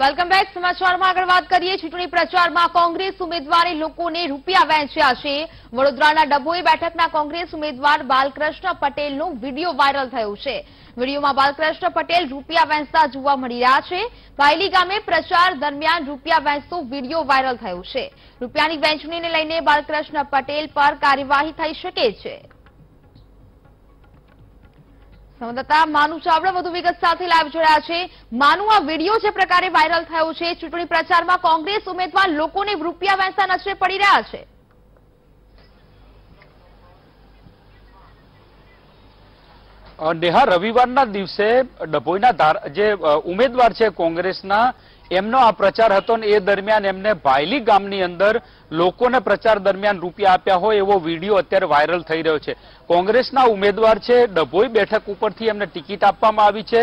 welcome back સમાચારમાં આગળ વાત કરીએ ચૂંટણી પ્રચારમાં કોંગ્રેસ ઉમેદવારે લોકોને રૂપિયા વહેંચ્યા છે વડોદરાના ડભોઈ બેઠકના કોંગ્રેસ ઉમેદવાર બાલકૃષ્ણ પટેલનો વિડીયો વાયરલ થયો છે વિડીયોમાં બાલકૃષ્ણ પટેલ રૂપિયા વહેંચતા જોવા મળી રહ્યા છે ભાયલી ગામે પ્રચાર દરમિયાન રૂપિયા વહેંચતો વિડીયો વાયરલ થયો છે રૂપિયાની વહેંચણીને લઈને બાલકૃષ્ણ પટેલ પર કાર્યવાહી થઈ શકે છે સંવાદદાતા માનુ ચાવડા વધુ વિગત સાથે લાઈવ જોડાયા છે માનુ આ વિડીયો જે પ્રકારે વાયરલ થયો છે ચૂંટણી પ્રચારમાં કોંગ્રેસ ઉમેદવાર લોકોને રૂપિયા વહેંચતા નજરે પડી રહ્યા છે નેહા રવિવારના દિવસે ડભોઈના જે ઉમેદવાર છે કોંગ્રેસના એમનો આ પ્રચાર હતો ને એ દરમિયાન એમને ભાયલી ગામની અંદર લોકોને પ્રચાર દરમિયાન રૂપિયા આપ્યા હોય એવો વિડીયો અત્યારે વાયરલ થઈ રહ્યો છે કોંગ્રેસના ઉમેદવાર છે ડભોઈ બેઠક ઉપરથી એમને ટિકિટ આપવામાં આવી છે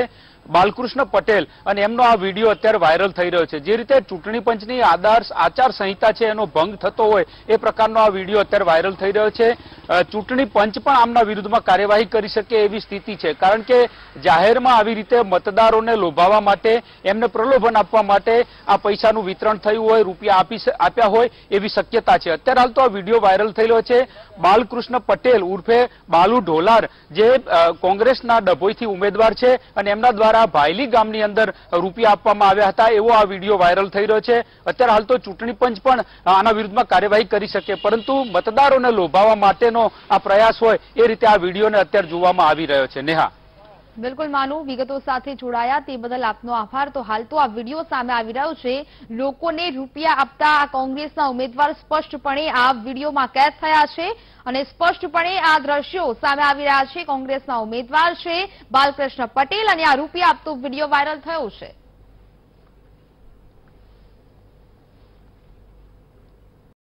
બાલકૃષ્ણ પટેલ અને એમનો આ વિડીયો અત્યારે વાયરલ થઈ રહ્યો છે જે રીતે ચૂંટણી પંચની આદર્શ આચાર સંહિતા છે એનો ભંગ થતો હોય એ પ્રકારનો આ વિડીયો અત્યારે વાયરલ થઈ રહ્યો છે ચૂંટણી પંચ પણ આમના વિરુદ્ધમાં કાર્યવાહી કરી શકે એવી સ્થિતિ છે કારણ કે જાહેરમાં આવી રીતે મતદારોને લોભાવવા માટે એમને પ્રલોભન આપવા માટે આ પૈસાનું વિતરણ થયું હોય રૂપિયા આપ્યા હોય એવી શક્યતા છે અત્યારે હાલ તો આ વિડીયો વાયરલ થયેલો છે બાલકૃષ્ણ પટેલ ઉર્ફે બાલુ ઢોલાર જે કોંગ્રેસના ડભોઈથી ઉમેદવાર છે અને એમના દ્વારા ભાયલી ગામની અંદર રૂપિયા આપવામાં આવ્યા હતા એવો આ વિડીયો વાયરલ થઈ રહ્યો છે અત્યારે હાલ તો ચૂંટણી પંચ પણ આના વિરુદ્ધમાં કાર્યવાહી કરી શકે પરંતુ મતદારોને લોભાવવા માટે માટેનો આ પ્રયાસ હોય એ રીતે આ વિડીયોને અત્યારે જોવામાં આવી રહ્યો છે નેહા બિલકુલ માનું વિગતો સાથે જોડાયા તે બદલ આપનો આભાર તો હાલ તો આ વિડીયો સામે આવી રહ્યો છે લોકોને રૂપિયા આપતા આ કોંગ્રેસના ઉમેદવાર સ્પષ્ટપણે આ વિડીયોમાં કેદ થયા છે અને સ્પષ્ટપણે આ દ્રશ્યો સામે આવી રહ્યા છે કોંગ્રેસના ઉમેદવાર છે બાલકૃષ્ણ પટેલ અને આ રૂપિયા આપતો વિડીયો વાયરલ થયો છે